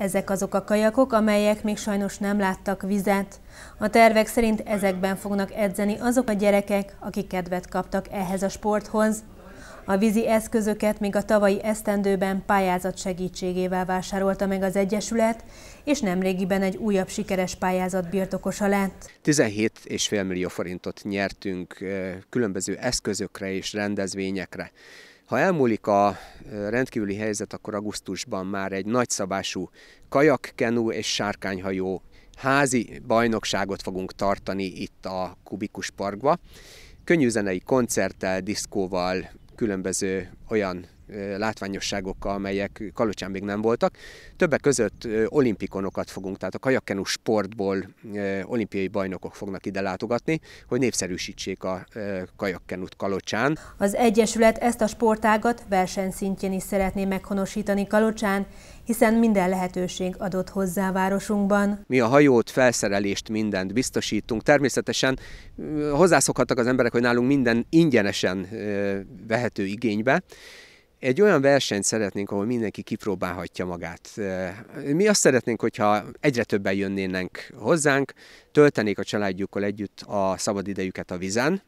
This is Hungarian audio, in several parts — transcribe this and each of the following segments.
Ezek azok a kajakok, amelyek még sajnos nem láttak vizet. A tervek szerint ezekben fognak edzeni azok a gyerekek, akik kedvet kaptak ehhez a sporthoz. A vízi eszközöket még a tavalyi esztendőben pályázat segítségével vásárolta meg az Egyesület, és nemrégiben egy újabb sikeres pályázat birtokosa lett. 17,5 millió forintot nyertünk eh, különböző eszközökre és rendezvényekre. Ha elmúlik a rendkívüli helyzet, akkor augusztusban már egy nagyszabású kajakkenu és sárkányhajó házi bajnokságot fogunk tartani itt a Kubikus Parkba. Könnyűzenei koncerttel, diszkóval, különböző olyan látványosságokkal, amelyek Kalocsán még nem voltak. Többek között olimpikonokat fogunk, tehát a kajakkenú sportból olimpiai bajnokok fognak ide látogatni, hogy népszerűsítsék a kajakkenút Kalocsán. Az Egyesület ezt a sportágat versenyszintjén is szeretné meghonosítani Kalocsán, hiszen minden lehetőség adott hozzá a városunkban. Mi a hajót, felszerelést, mindent biztosítunk. Természetesen hozzászokhattak az emberek, hogy nálunk minden ingyenesen vehető igénybe, egy olyan versenyt szeretnénk, ahol mindenki kipróbálhatja magát. Mi azt szeretnénk, hogyha egyre többen jönnének hozzánk, töltenék a családjukkal együtt a szabadidejüket a vizen,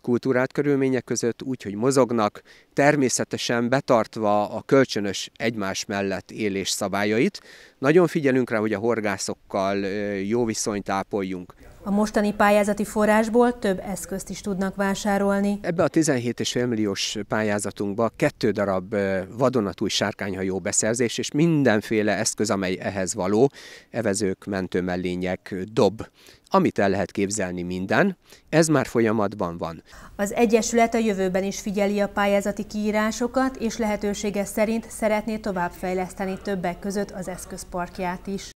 kultúrát körülmények között, úgy, hogy mozognak, természetesen betartva a kölcsönös egymás mellett élés szabályait. Nagyon figyelünk rá, hogy a horgászokkal jó viszonyt ápoljunk. A mostani pályázati forrásból több eszközt is tudnak vásárolni. Ebbe a 17,5 milliós pályázatunkba kettő darab vadonatúj sárkányhajó beszerzés, és mindenféle eszköz, amely ehhez való, evezők, mentőmellények, dob, amit el lehet képzelni minden, ez már folyamatban van. Az Egyesület a jövőben is figyeli a pályázati művészeti kiírásokat, és lehetősége szerint szeretné továbbfejleszteni többek között az eszközparkját is.